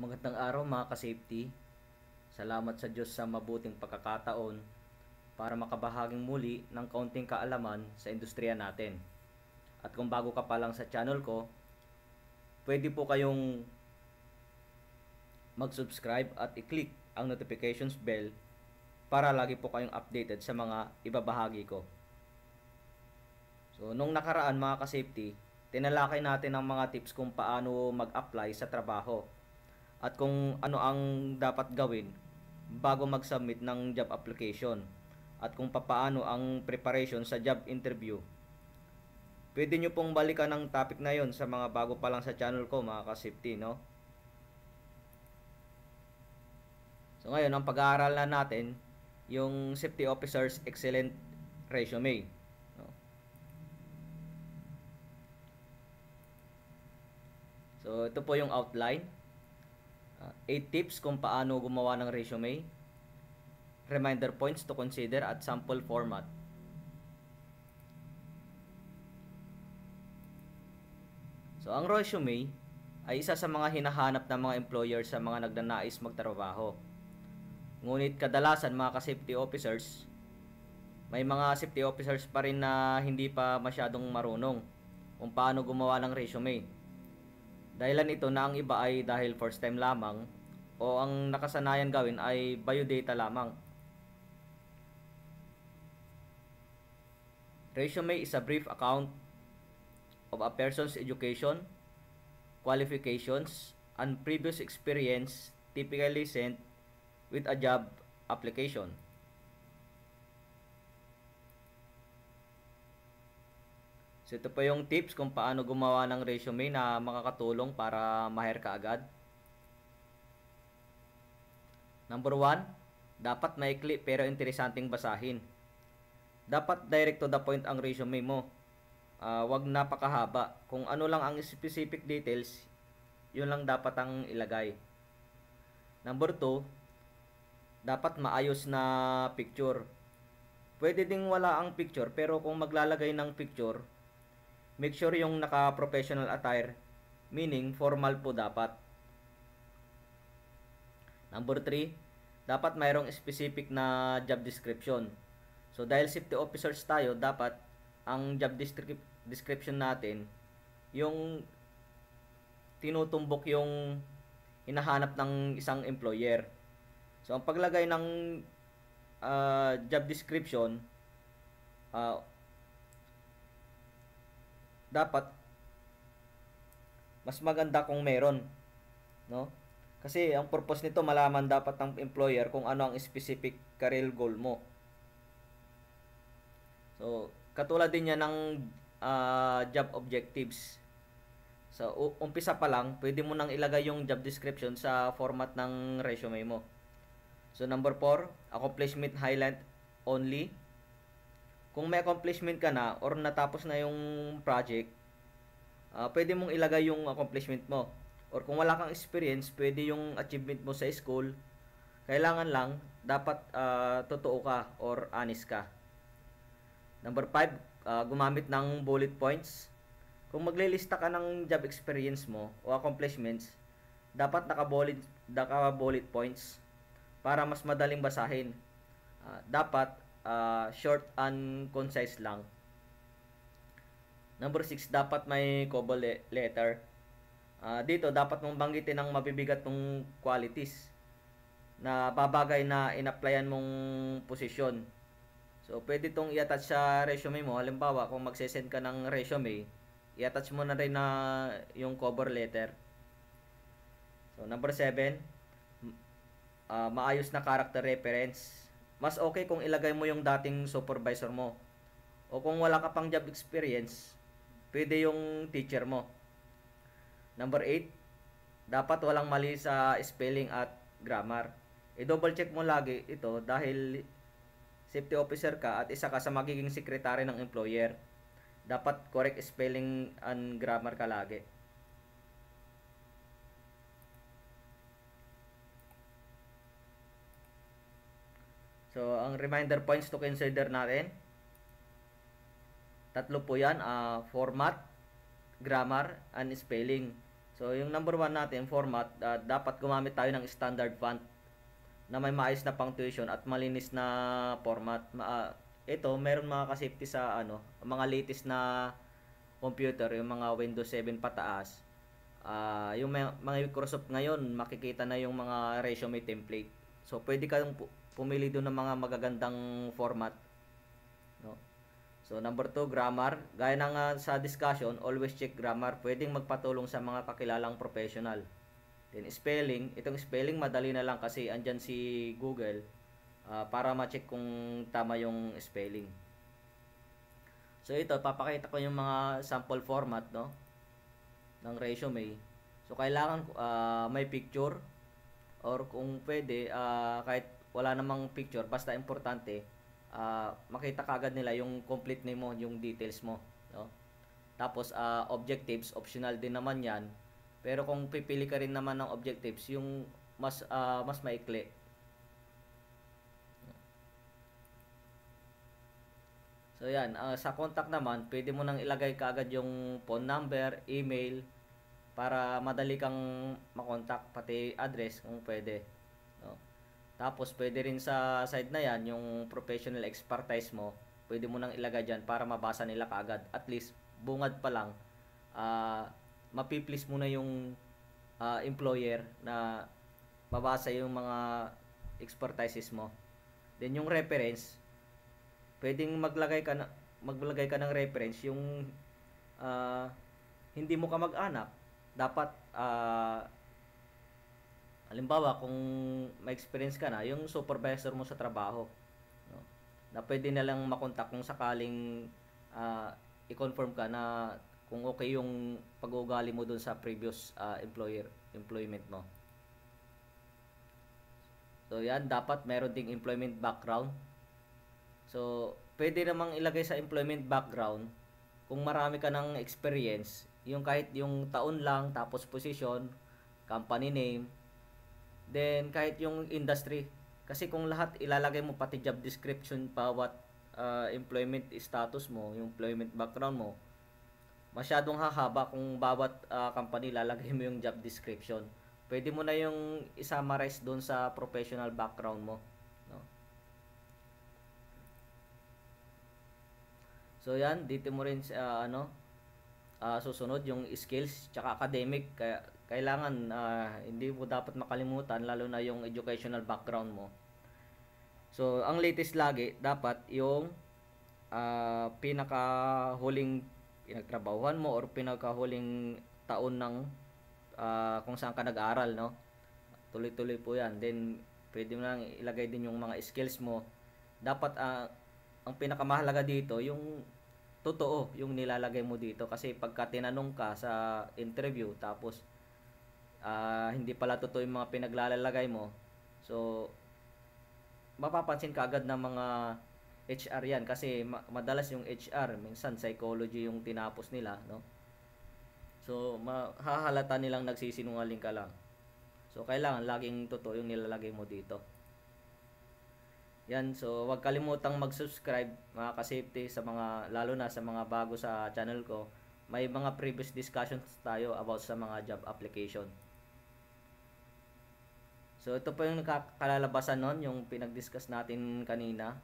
Magandang araw mga ka-safety. Salamat sa Diyos sa mabuting pagkakataon para makabahaging muli ng kaunting kaalaman sa industriya natin. At kung bago ka pa lang sa channel ko, pwede po kayong mag-subscribe at i-click ang notifications bell para lagi po kayong updated sa mga ibabahagi ko. So, nung nakaraan mga ka-safety, tinalakay natin ang mga tips kung paano mag-apply sa trabaho at kung ano ang dapat gawin bago mag-submit ng job application at kung papaano ang preparation sa job interview. Pwede nyo pong balikan ang topic na yon sa mga bago pa lang sa channel ko mga kasipti, no? So ngayon, ang pag-aaral na natin yung Safety Officer's Excellent Resume. So ito po yung outline. 8 ah, tips kung paano gumawa ng resume, reminder points to consider at sample format. So, ang resume ay isa sa mga hinahanap ng mga employers sa mga nagnanais magtrabaho. Ngunit kadalasan mga ka-safety officers, may mga safety officers pa rin na hindi pa masyadong marunong kung paano gumawa ng resume Dahilan ito na ang iba ay dahil first time lamang o ang nakasanayan gawin ay biodata lamang. Resume is a brief account of a person's education, qualifications, and previous experience typically sent with a job application. So ito po yung tips kung paano gumawa ng resume na makakatulong para ma ka agad. Number 1, dapat maikli pero interesanteng basahin. Dapat direct to the point ang resume mo. Uh, wag napakahaba. Kung ano lang ang specific details, yun lang dapat ang ilagay. Number 2, dapat maayos na picture. Pwede ding wala ang picture pero kung maglalagay ng picture, make sure yung naka-professional attire, meaning formal po dapat. Number 3, dapat mayroong specific na job description. So dahil safety officers tayo, dapat ang job description natin, yung tinutumbok yung hinahanap ng isang employer. So ang paglagay ng uh, job description, uh, dapat mas maganda kung meron. No? Kasi ang purpose nito malaman dapat ng employer kung ano ang specific career goal mo. So, katulad din niya ng uh, job objectives. So, umpisa pa lang, pwede mo nang ilagay yung job description sa format ng resume mo. So, number 4, accomplishment highlight only kung may accomplishment ka na or natapos na yung project, uh, pwede mong ilagay yung accomplishment mo. Or kung wala kang experience, pwede yung achievement mo sa school. Kailangan lang, dapat uh, totoo ka or honest ka. Number 5, uh, ah, gumamit ng bullet points. Kung maglilista ka ng job experience mo o accomplishments, dapat naka-bullet naka -bullet points para mas madaling basahin. Uh, dapat uh, short and concise lang. Number 6, dapat may COBOL le letter. Uh, dito, dapat mong banggitin ang mabibigat mong qualities na babagay na inapplyan mong posisyon. So, pwede itong i-attach sa resume mo. Halimbawa, kung magsesend ka ng resume, i-attach mo na rin na yung cover letter. So, number 7, uh, ah, maayos na character reference mas okay kung ilagay mo yung dating supervisor mo. O kung wala ka pang job experience, pwede yung teacher mo. Number 8, dapat walang mali sa spelling at grammar. I-double check mo lagi ito dahil safety officer ka at isa ka sa magiging sekretary ng employer. Dapat correct spelling and grammar ka lagi. So, ang reminder points to consider natin, tatlo po yan, uh, format, grammar, and spelling. So, yung number one natin, format, uh, dapat gumamit tayo ng standard font na may maayos na punctuation at malinis na format. Uh, ito, meron mga kasafety sa ano, mga latest na computer, yung mga Windows 7 pataas. Uh, yung mga Microsoft ngayon, makikita na yung mga resume template. So, pwede kayong pumili doon ng mga magagandang format. No? So number 2, grammar. Gaya ng uh, sa discussion, always check grammar. Pwedeng magpatulong sa mga kakilalang professional. Then spelling, itong spelling madali na lang kasi andyan si Google uh, para ma-check kung tama yung spelling. So ito, papakita ko yung mga sample format no ng resume. So kailangan uh, may picture or kung pwede uh, kahit wala namang picture, basta importante, uh, makita kaagad nila yung complete name mo, yung details mo. No? Tapos, uh, objectives, optional din naman yan. Pero kung pipili ka rin naman ng objectives, yung mas, uh, mas maikli. So, yan. Uh, sa contact naman, pwede mo nang ilagay kaagad yung phone number, email, para madali kang makontak, pati address kung pwede. Tapos pwede rin sa side na yan, yung professional expertise mo, pwede mo nang ilagay diyan para mabasa nila kaagad. At least, bungad pa lang, uh, ah, mapiplis mo na yung uh, employer na mabasa yung mga expertises mo. Then yung reference, pwedeng maglagay ka na, maglagay ka ng reference yung uh, hindi mo ka mag-anak dapat uh, Halimbawa, kung may experience ka na, yung supervisor mo sa trabaho, no, na pwede na lang makontak kung sakaling uh, i-confirm ka na kung okay yung pag-uugali mo dun sa previous uh, employer, employment mo. So, yan, dapat meron ding employment background. So, pwede namang ilagay sa employment background kung marami ka ng experience, yung kahit yung taon lang, tapos position, company name, Then kahit yung industry kasi kung lahat ilalagay mo pati job description pa what uh, employment status mo, yung employment background mo, masyadong hahaba kung bawat uh, company lalagay mo yung job description. Pwede mo na yung isummarize doon sa professional background mo. No? So yan, dito mo rin uh, ano, uh, susunod yung skills tsaka academic kaya kailangan uh, hindi mo dapat makalimutan lalo na yung educational background mo. So, ang latest lagi dapat yung uh, ah, huling pinagtrabahuhan mo or pinaka huling taon ng uh, kung saan ka nag-aral, no? Tuloy-tuloy po 'yan. Then pwede mo lang ilagay din yung mga skills mo. Dapat uh, ang pinakamahalaga dito yung totoo yung nilalagay mo dito kasi pagka tinanong ka sa interview tapos uh, hindi pala totoo yung mga pinaglalagay mo. So, mapapansin ka agad ng mga HR yan kasi ma- madalas yung HR, minsan psychology yung tinapos nila, no? So, mahahalata nilang nagsisinungaling ka lang. So, kailangan laging totoo yung nilalagay mo dito. Yan, so wag kalimutang mag-subscribe mga ka-safety sa mga, lalo na sa mga bago sa channel ko. May mga previous discussions tayo about sa mga job application. So ito pa yung nakakalalabasan nun, yung pinag-discuss natin kanina.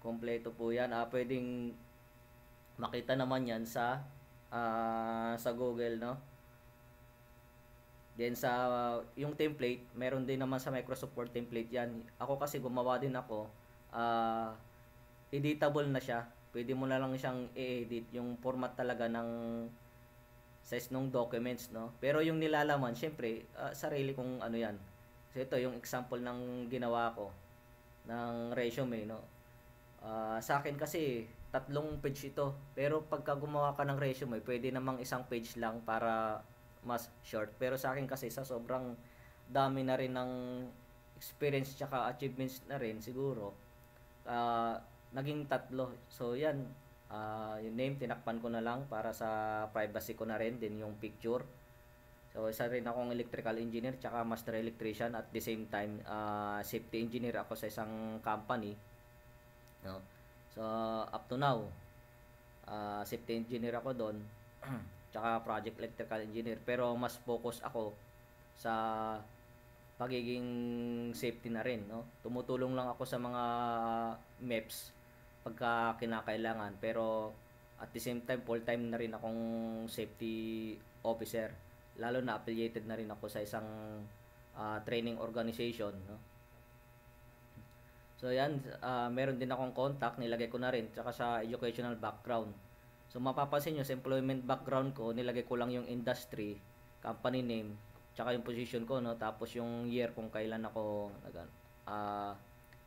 Kompleto po yan. Ah, pwedeng makita naman yan sa ah, sa Google, no? Then sa uh, yung template, meron din naman sa Microsoft Word template yan. Ako kasi gumawa din ako. ah, editable na siya. Pwede mo na lang siyang i-edit yung format talaga ng size ng documents no pero yung nilalaman syempre uh, sarili kong ano yan so ito yung example ng ginawa ko ng resume no uh, sa akin kasi tatlong page ito pero pagka gumawa ka ng resume pwede namang isang page lang para mas short pero sa akin kasi sa sobrang dami na rin ng experience tsaka achievements na rin siguro uh, naging tatlo so yan uh, yung name tinakpan ko na lang para sa privacy ko na rin din yung picture so isa rin akong electrical engineer tsaka master electrician at the same time uh, safety engineer ako sa isang company no? so up to now uh, safety engineer ako doon tsaka project electrical engineer pero mas focus ako sa pagiging safety na rin no tumutulong lang ako sa mga MEPS pagka kinakailangan pero at the same time full time na rin akong safety officer lalo na affiliated na rin ako sa isang uh, training organization no So yan, uh, meron din akong contact, nilagay ko na rin tsaka sa educational background. So mapapansin nyo sa employment background ko, nilagay ko lang yung industry, company name, tsaka yung position ko no, tapos yung year kung kailan ako uh,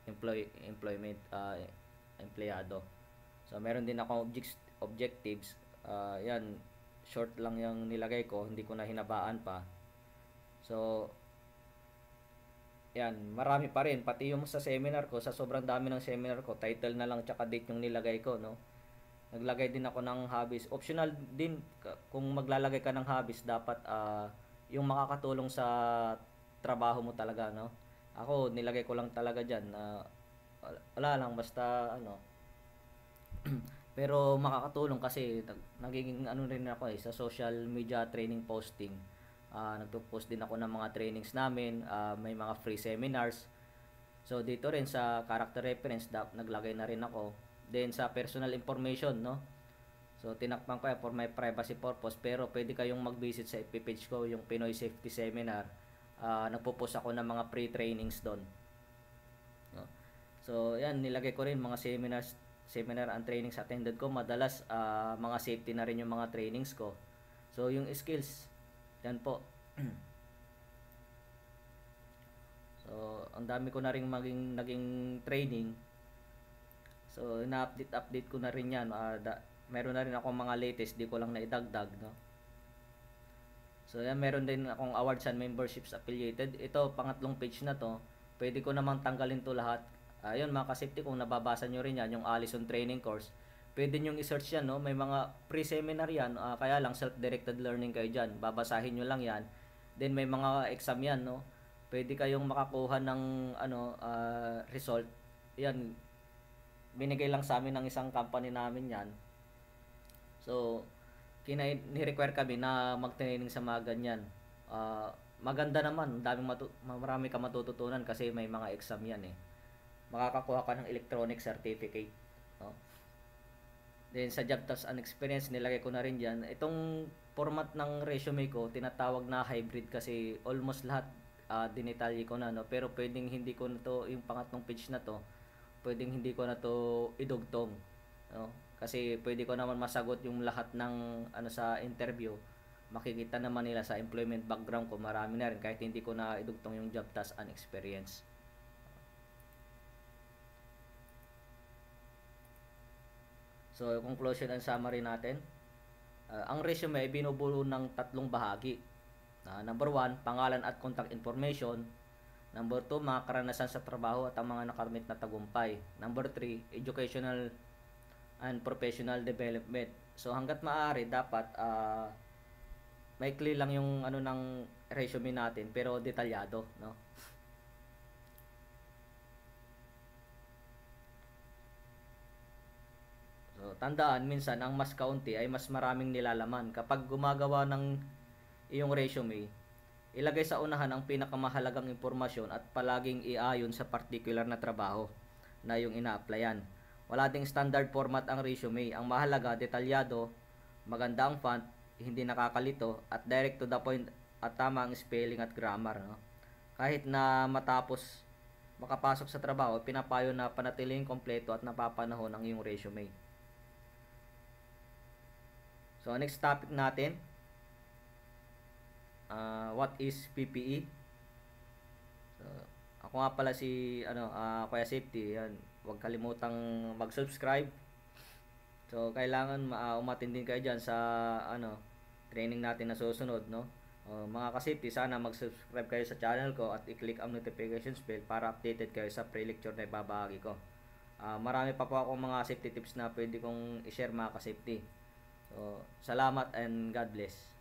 employ employment uh, empleyado. So meron din ako objects, objectives. Uh, yan, short lang yung nilagay ko, hindi ko na hinabaan pa. So yan, marami pa rin pati yung sa seminar ko, sa sobrang dami ng seminar ko, title na lang tsaka date yung nilagay ko, no. Naglagay din ako ng hobbies. Optional din kung maglalagay ka ng hobbies, dapat uh, yung makakatulong sa trabaho mo talaga, no. Ako nilagay ko lang talaga diyan na uh, wala lang basta ano pero makakatulong kasi nag, nagiging ano rin ako eh sa social media training posting uh, nagpo-post din ako ng mga trainings namin uh, may mga free seminars so dito rin sa character reference da, naglagay na rin ako then sa personal information no so tinakpan ko eh for my privacy purpose pero pwede kayong mag-visit sa FB page ko yung Pinoy Safety Seminar uh, nagpo-post ako ng mga pre-trainings doon So, yan, nilagay ko rin mga seminars, seminar and trainings attended ko. Madalas, uh, mga safety na rin yung mga trainings ko. So, yung skills, yan po. so, ang dami ko na rin maging, naging training. So, na-update-update ko na rin yan. Uh, da, meron na rin akong mga latest, di ko lang naidagdag, no? So, yan, meron din akong awards and memberships affiliated. Ito, pangatlong page na to. Pwede ko namang tanggalin to lahat Ayun ah, uh, mga ka-safety, kung nababasa nyo rin yan, yung Allison Training Course, pwede nyo i-search yan, no? may mga pre-seminar yan, uh, kaya lang self-directed learning kayo dyan, babasahin nyo lang yan, then may mga exam yan, no? pwede kayong makakuha ng ano, uh, result, yan, binigay lang sa amin ng isang company namin yan, so, kina-require kami na mag-training sa mga ganyan, uh, maganda naman, daming matu- marami ka matututunan kasi may mga exam yan eh makakakuha ka ng electronic certificate. No? Then sa job tasks and experience, nilagay ko na rin dyan. Itong format ng resume ko, tinatawag na hybrid kasi almost lahat uh, ah, dinetalye ko na. No? Pero pwedeng hindi ko na to, yung pangatlong page na to, pwedeng hindi ko na to idugtong. No? Kasi pwede ko naman masagot yung lahat ng ano sa interview. Makikita naman nila sa employment background ko, marami na rin kahit hindi ko na idugtong yung job tasks and experience. So, conclusion and summary natin. Uh, ang resume ay binubuo ng tatlong bahagi. Uh, number 1, pangalan at contact information. Number 2, mga karanasan sa trabaho at ang mga nakamit na tagumpay. Number 3, educational and professional development. So, hanggat maaari, dapat uh, maikli lang yung ano ng resume natin pero detalyado, no? So, tandaan, minsan, ang mas kaunti ay mas maraming nilalaman. Kapag gumagawa ng iyong resume, ilagay sa unahan ang pinakamahalagang impormasyon at palaging iayon sa particular na trabaho na iyong ina-applyan. Wala ding standard format ang resume. Ang mahalaga, detalyado, maganda ang font, hindi nakakalito, at direct to the point at tama ang spelling at grammar. No? Kahit na matapos makapasok sa trabaho, pinapayo na panatiling kompleto at napapanahon ang iyong resume. So, next topic natin. Uh, what is PPE? So, ako nga pala si ano, uh, Kuya Safety. Yan. Huwag kalimutang mag-subscribe. So, kailangan uh, ah, umatin din kayo dyan sa ano, training natin na susunod. No? Uh, mga ka-safety, sana mag-subscribe kayo sa channel ko at i-click ang notifications bell para updated kayo sa pre-lecture na ibabahagi ko. Uh, marami pa po akong mga safety tips na pwede kong i-share mga ka-safety. So, oh, salamat and God bless.